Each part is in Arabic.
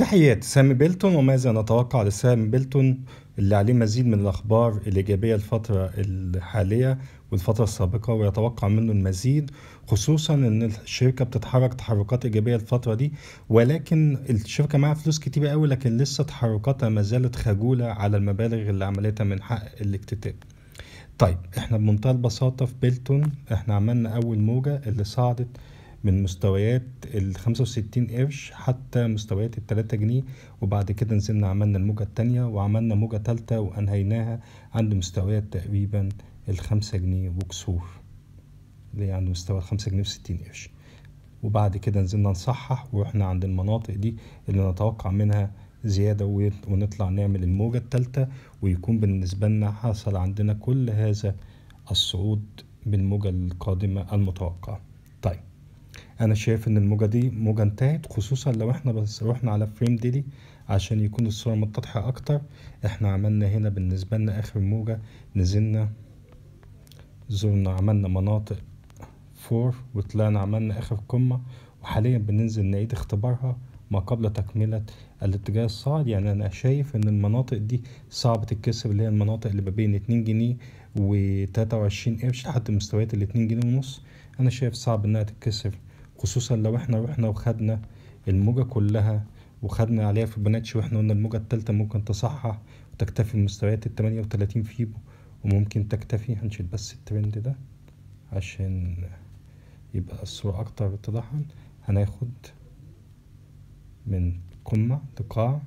تحيات سامي بيلتون وماذا نتوقع لسامي بيلتون اللي عليه مزيد من الأخبار الإيجابية الفترة الحالية والفترة السابقة ويتوقع منه المزيد خصوصا ان الشركه بتتحرك تحركات ايجابيه الفتره دي ولكن الشركه معاها فلوس كتيره قوي لكن لسه تحركاتها ما زالت خجوله على المبالغ اللي عملتها من حق الاكتتاب طيب احنا بمنتهى البساطه في بيلتون احنا عملنا اول موجه اللي صعدت من مستويات ال 65 قرش حتى مستويات ال 3 جنيه وبعد كده نزلنا عملنا الموجة التانية وعملنا موجة تالتة وأنهيناها عند مستويات تقريبا ال 5 جنيه وكسور اللي هي عند مستوى ال 5 جنيه و 60 قرش وبعد كده نزلنا نصحح ورحنا عند المناطق دي اللي نتوقع منها زيادة ونطلع نعمل الموجة التالتة ويكون بالنسبة لنا حصل عندنا كل هذا الصعود بالموجة القادمة المتوقعة انا شايف ان الموجة دي موجة انتهت خصوصا لو احنا بس روحنا على فريم ديلي عشان يكون الصورة متضحة اكتر احنا عملنا هنا بالنسبة لنا اخر موجة نزلنا زرنا عملنا مناطق فور وطلعنا عملنا اخر قمة وحاليا بننزل نعيد اختبارها ما قبل تكملة الاتجاه الصاعد يعني أنا شايف إن المناطق دي صعبة تتكسر اللي هي المناطق اللي ما بين اتنين جنيه وتلاتة وعشرين قرش لحد مستويات الاتنين جنيه ونص أنا شايف صعب إنها تتكسر خصوصا لو احنا رحنا وخدنا الموجة كلها وخدنا عليها في بناتش واحنا قلنا الموجة التالتة ممكن تصحح وتكتفي بمستويات التمانية وتلاتين فيبو وممكن تكتفي هنشيل بس الترند ده عشان يبقى الصورة أكتر اتضاحا هناخد من قمة لقاع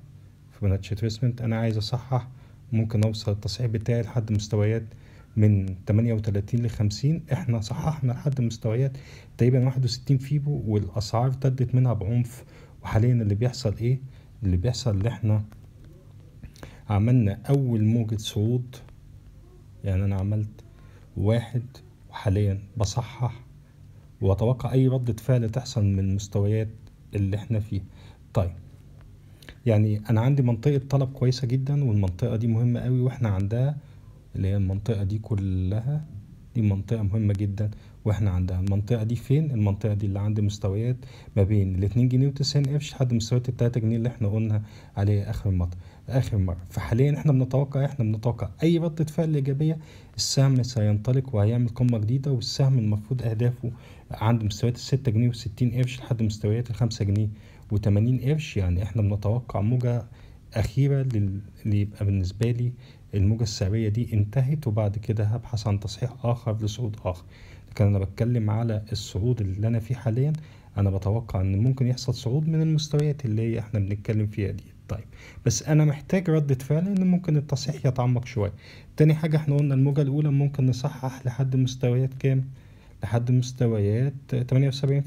في بناتش تريسمنت أنا عايز أصحح ممكن أوصل التصحيح بتاعي لحد مستويات من 38 ل 50 احنا صححنا لحد مستويات تقريبا 61 فيبو والاسعار ارتدت منها بعنف وحاليا اللي بيحصل ايه اللي بيحصل اللي احنا عملنا اول موجة صعود يعني انا عملت واحد وحاليا بصحح واتوقع اي ردة فعل تحصل من المستويات اللي احنا فيها طيب يعني انا عندي منطقة طلب كويسة جدا والمنطقة دي مهمة قوي واحنا عندها اللي هي المنطقة دي كلها دي منطقة مهمة جدا واحنا عندها المنطقة دي فين المنطقة دي اللي عند مستويات ما بين الاتنين جنيه وتسعين قرش لحد مستويات التلاتة جنيه اللي احنا قلنا عليها اخر مطر اخر مرة فحاليا احنا بنتوقع احنا بنتوقع اي ردة فعل ايجابية السهم سينطلق وهيعمل قمة جديدة والسهم المفروض اهدافه عند مستويات الستة جنيه وستين قرش لحد مستويات الخمسة جنيه وتمانين قرش يعني احنا بنتوقع موجة اخيرة اللي يبقى بالنسبة لي الموجة السعرية دي انتهت وبعد كده هبحث عن تصحيح آخر لصعود آخر لكن أنا بتكلم على الصعود اللي أنا فيه حاليا أنا بتوقع إن ممكن يحصل صعود من المستويات اللي هي احنا بنتكلم فيها دي طيب بس انا محتاج ردة فعل ان ممكن التصحيح يتعمق شوية تاني حاجة احنا قلنا الموجة الاولى ممكن نصحح لحد مستويات كام لحد مستويات 78%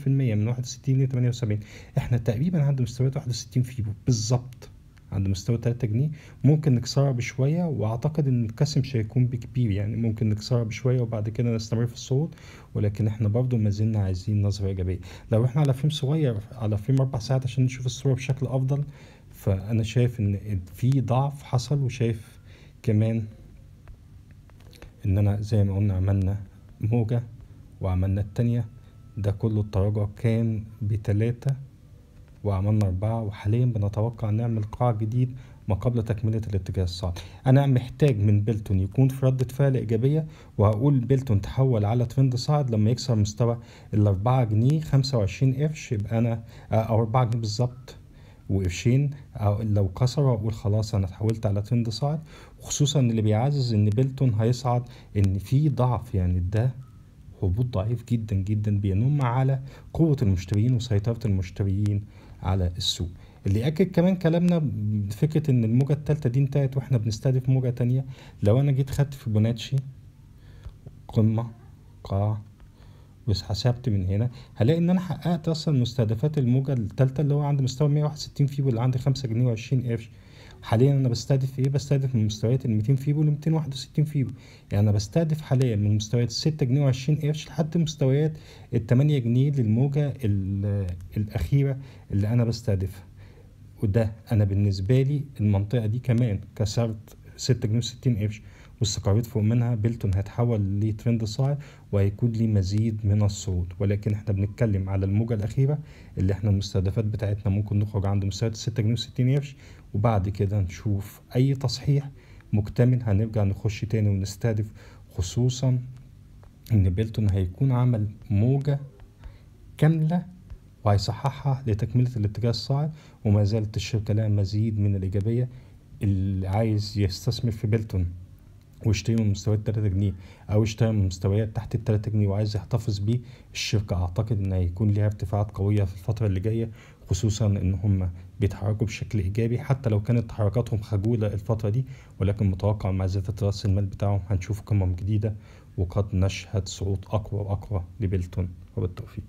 من 61 ل 78 احنا تقريبا عند مستويات 61 في بالظبط عند مستوى 3 جنيه ممكن نكسرها بشويه واعتقد ان الكاس مش هيكون بكبير يعني ممكن نكسرها بشويه وبعد كده نستمر في الصعود ولكن احنا برضو ما زلنا عايزين نظره ايجابيه لو احنا على فيلم صغير على فيلم اربع ساعات عشان نشوف الصوره بشكل افضل فانا شايف ان في ضعف حصل وشايف كمان ان انا زي ما قلنا عملنا موجه وعملنا التانيه ده كله التراجع كان بتلاته وعملنا أربعة وحاليا بنتوقع نعمل قاع جديد ما قبل تكملة الاتجاه الصعب أنا محتاج من بيلتون يكون في ردة فعل إيجابية وهقول بيلتون تحول على ترند صاعد لما يكسر مستوى الأربعة 4 جنيه 25 قرش يبقى أنا آه، أو 4 جنيه بالظبط وقرشين لو كسر أقول خلاص أنا اتحولت على ترند صاعد وخصوصا اللي بيعزز إن بيلتون هيصعد إن في ضعف يعني ده هبوط ضعيف جدا جدا بينم على قوة المشترين وسيطرة المشترين على السوق اللي اكد كمان كلامنا فكره ان الموجه الثالثه دي انتهت واحنا بنستهدف موجه تانية لو انا جيت خدت في بوناتشي قمه قاع وحسبت من هنا هلاقي ان انا حققت اصلا مستهدفات الموجه الثالثه اللي هو عند مستوى 161 فيبو اللي عند 5 جنيه و20 قرش حاليا انا بستهدف ايه بستهدف من مستويات ال 200 فيبو ل 261 فيبو يعني انا بستهدف حاليا من مستويات 6 جنيه و20 قرش لحد مستويات ال 8 جنيه للموجه الاخيره اللي انا بستهدفها وده انا بالنسبه لي المنطقه دي كمان كسرت 6 جنيه و60 قرش والصقريط فوق منها بيلتون هتحول لترند صاعد وهيكون ليه مزيد من الصعود ولكن احنا بنتكلم على الموجة الأخيرة اللي احنا المستهدفات بتاعتنا ممكن نخرج عند مستوى 6 جنيه و60 قرش وبعد كده نشوف أي تصحيح مكتمل هنرجع نخش تاني ونستهدف خصوصا إن بيلتون هيكون عمل موجة كاملة وهيصححها لتكملة الاتجاه الصاعد وما زالت الشركة لها مزيد من الإيجابية اللي عايز يستثمر في بيلتون ويشتري من مستويات 3 جنيه او يشتري من مستويات تحت ال 3 جنيه وعايز يحتفظ بيه الشركه اعتقد ان هيكون ليها ارتفاعات قويه في الفتره اللي جايه خصوصا ان هم بيتحركوا بشكل ايجابي حتى لو كانت تحركاتهم خجوله الفتره دي ولكن متوقع مع زياده راس المال بتاعهم هنشوف قمم جديده وقد نشهد صعود اقوى واقوى لبيلتون وبالتوفيق